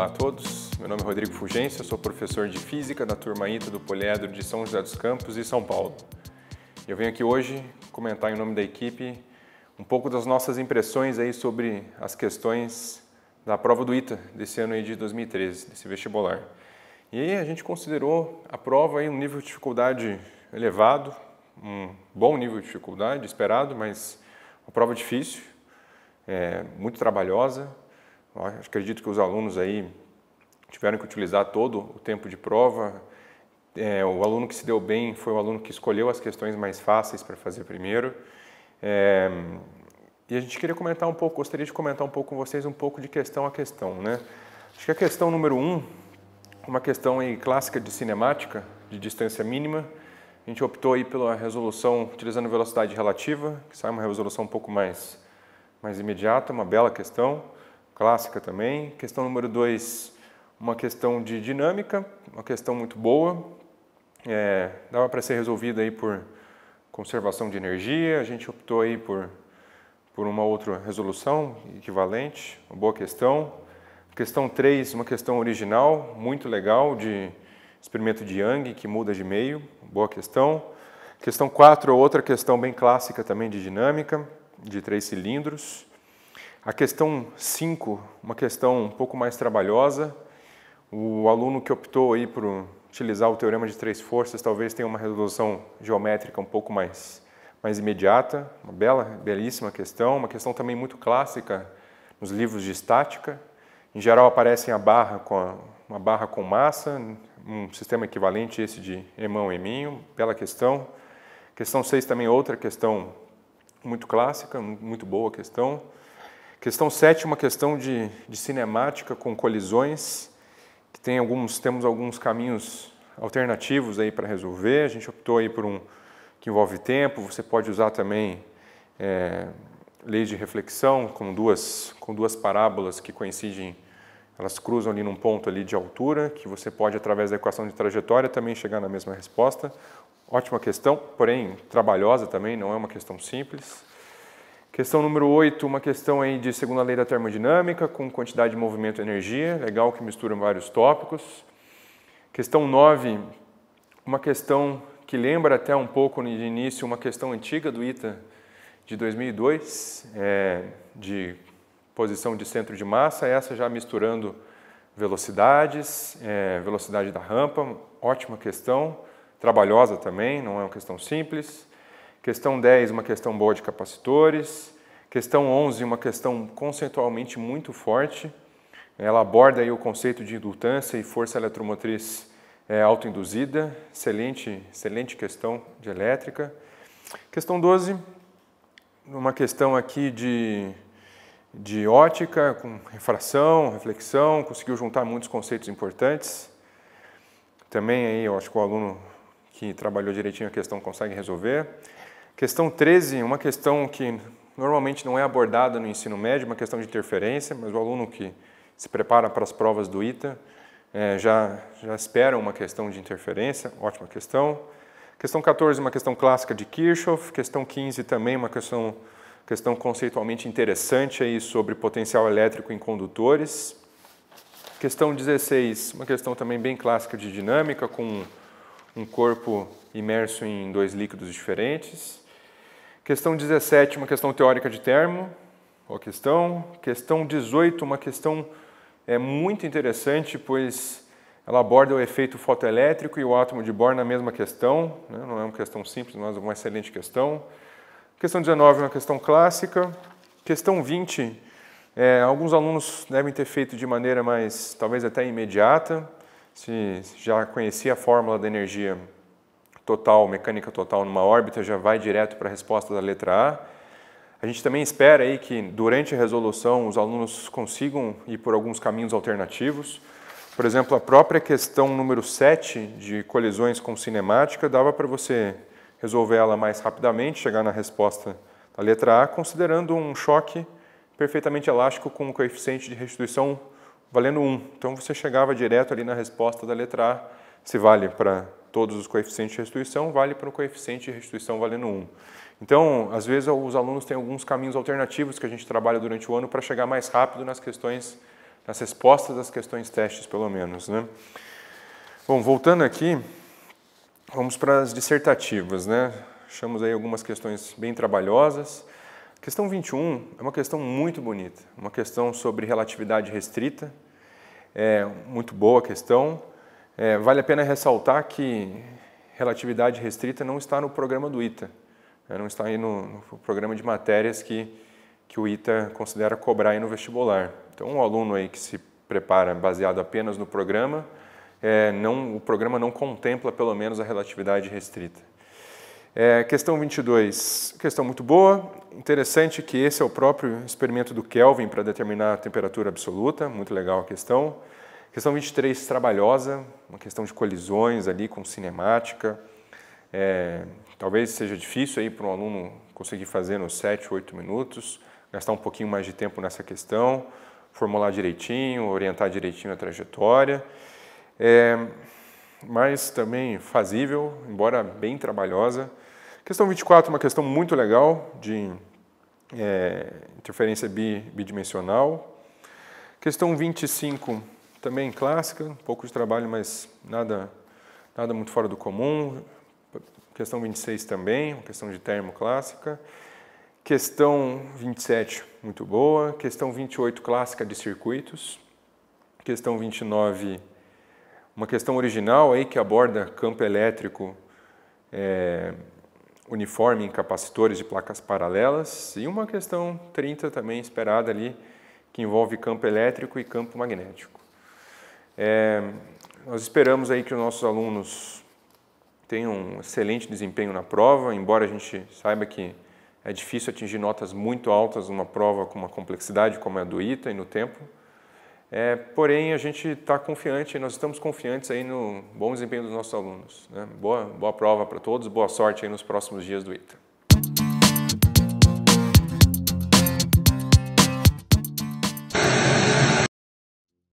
Olá a todos, meu nome é Rodrigo Eu sou professor de Física da Turma ITA do Poliedro de São José dos Campos e São Paulo. Eu venho aqui hoje comentar em nome da equipe um pouco das nossas impressões aí sobre as questões da prova do ITA desse ano aí de 2013, desse vestibular. E aí a gente considerou a prova aí um nível de dificuldade elevado, um bom nível de dificuldade esperado, mas uma prova difícil, é, muito trabalhosa, acredito que os alunos aí tiveram que utilizar todo o tempo de prova. É, o aluno que se deu bem foi o aluno que escolheu as questões mais fáceis para fazer primeiro. É, e a gente queria comentar um pouco, gostaria de comentar um pouco com vocês um pouco de questão a questão, né? Acho que a questão número um, uma questão aí clássica de cinemática, de distância mínima, a gente optou aí pela resolução utilizando velocidade relativa, que sai uma resolução um pouco mais, mais imediata, uma bela questão clássica também. Questão número dois, uma questão de dinâmica, uma questão muito boa. É, dava para ser resolvida aí por conservação de energia, a gente optou aí por, por uma outra resolução equivalente, uma boa questão. Questão 3, uma questão original, muito legal, de experimento de Young, que muda de meio, boa questão. Questão 4, outra questão bem clássica também de dinâmica, de três cilindros. A questão 5, uma questão um pouco mais trabalhosa. O aluno que optou aí por utilizar o teorema de três forças talvez tenha uma resolução geométrica um pouco mais mais imediata, uma bela, belíssima questão, uma questão também muito clássica nos livros de estática. Em geral aparecem a barra com a, uma barra com massa, um sistema equivalente esse de emão e minho, bela questão. Questão 6 também outra questão muito clássica, muito boa questão. Questão 7, uma questão de, de cinemática com colisões, que tem alguns, temos alguns caminhos alternativos aí para resolver. A gente optou aí por um que envolve tempo, você pode usar também é, leis de reflexão com duas, com duas parábolas que coincidem, elas cruzam ali num ponto ali de altura, que você pode, através da equação de trajetória, também chegar na mesma resposta. Ótima questão, porém trabalhosa também, não é uma questão simples. Questão número 8, uma questão aí de segunda lei da termodinâmica, com quantidade de movimento e energia, legal que misturam vários tópicos. Questão 9, uma questão que lembra até um pouco de início uma questão antiga do ITA de 2002, é, de posição de centro de massa, essa já misturando velocidades, é, velocidade da rampa, ótima questão, trabalhosa também, não é uma questão simples. Questão 10, uma questão boa de capacitores. Questão 11, uma questão conceitualmente muito forte. Ela aborda aí o conceito de indutância e força eletromotriz é, autoinduzida. Excelente, excelente questão de elétrica. Questão 12, uma questão aqui de, de ótica, com refração, reflexão, conseguiu juntar muitos conceitos importantes. Também aí eu acho que o aluno que trabalhou direitinho a questão consegue resolver. Questão 13, uma questão que normalmente não é abordada no ensino médio, uma questão de interferência, mas o aluno que se prepara para as provas do ITA é, já, já espera uma questão de interferência, ótima questão. Questão 14, uma questão clássica de Kirchhoff. Questão 15 também, uma questão, questão conceitualmente interessante aí sobre potencial elétrico em condutores. Questão 16, uma questão também bem clássica de dinâmica, com um corpo imerso em dois líquidos diferentes. Questão 17, uma questão teórica de termo, ou questão. Questão 18, uma questão é, muito interessante, pois ela aborda o efeito fotoelétrico e o átomo de Bohr na mesma questão. Né? Não é uma questão simples, mas uma excelente questão. Questão 19 uma questão clássica. Questão 20, é, alguns alunos devem ter feito de maneira mais, talvez até imediata, se já conhecia a fórmula da energia total, mecânica total numa órbita, já vai direto para a resposta da letra A. A gente também espera aí que durante a resolução os alunos consigam ir por alguns caminhos alternativos. Por exemplo, a própria questão número 7 de colisões com cinemática dava para você resolver ela mais rapidamente, chegar na resposta da letra A, considerando um choque perfeitamente elástico com um coeficiente de restituição valendo 1. Então você chegava direto ali na resposta da letra A se vale para todos os coeficientes de restituição, vale para o coeficiente de restituição valendo 1. Então, às vezes, os alunos têm alguns caminhos alternativos que a gente trabalha durante o ano para chegar mais rápido nas questões, nas respostas das questões testes, pelo menos. Né? Bom, voltando aqui, vamos para as dissertativas. Né? Achamos aí algumas questões bem trabalhosas. A questão 21 é uma questão muito bonita, uma questão sobre relatividade restrita, é muito boa a questão. É, vale a pena ressaltar que relatividade restrita não está no programa do ITA, né? não está aí no, no, programa de matérias que, que o ITA considera cobrar aí no vestibular. Então, um aluno aí que se prepara baseado apenas no programa, é, não, o programa não contempla pelo menos a relatividade restrita. É, questão 22, questão muito boa. Interessante que esse é o próprio experimento do Kelvin para determinar a temperatura absoluta, muito legal a questão. Questão 23, trabalhosa, uma questão de colisões ali com cinemática. É, talvez seja difícil aí para um aluno conseguir fazer nos 7, 8 minutos, gastar um pouquinho mais de tempo nessa questão, formular direitinho, orientar direitinho a trajetória. É, mas também fazível, embora bem trabalhosa. Questão 24, uma questão muito legal de é, interferência bidimensional. Questão 25, também clássica, um pouco de trabalho, mas nada, nada muito fora do comum. Questão 26 também, uma questão de termo clássica. Questão 27, muito boa. Questão 28, clássica de circuitos. Questão 29, uma questão original aí que aborda campo elétrico é, uniforme em capacitores de placas paralelas. E uma questão 30 também esperada ali, que envolve campo elétrico e campo magnético. É, nós esperamos aí que os nossos alunos tenham um excelente desempenho na prova, embora a gente saiba que é difícil atingir notas muito altas numa prova com uma complexidade como é a do ITA e no tempo. É, porém, a gente está confiante, nós estamos confiantes aí no bom desempenho dos nossos alunos. Né? Boa, boa prova para todos, boa sorte aí nos próximos dias do ITA.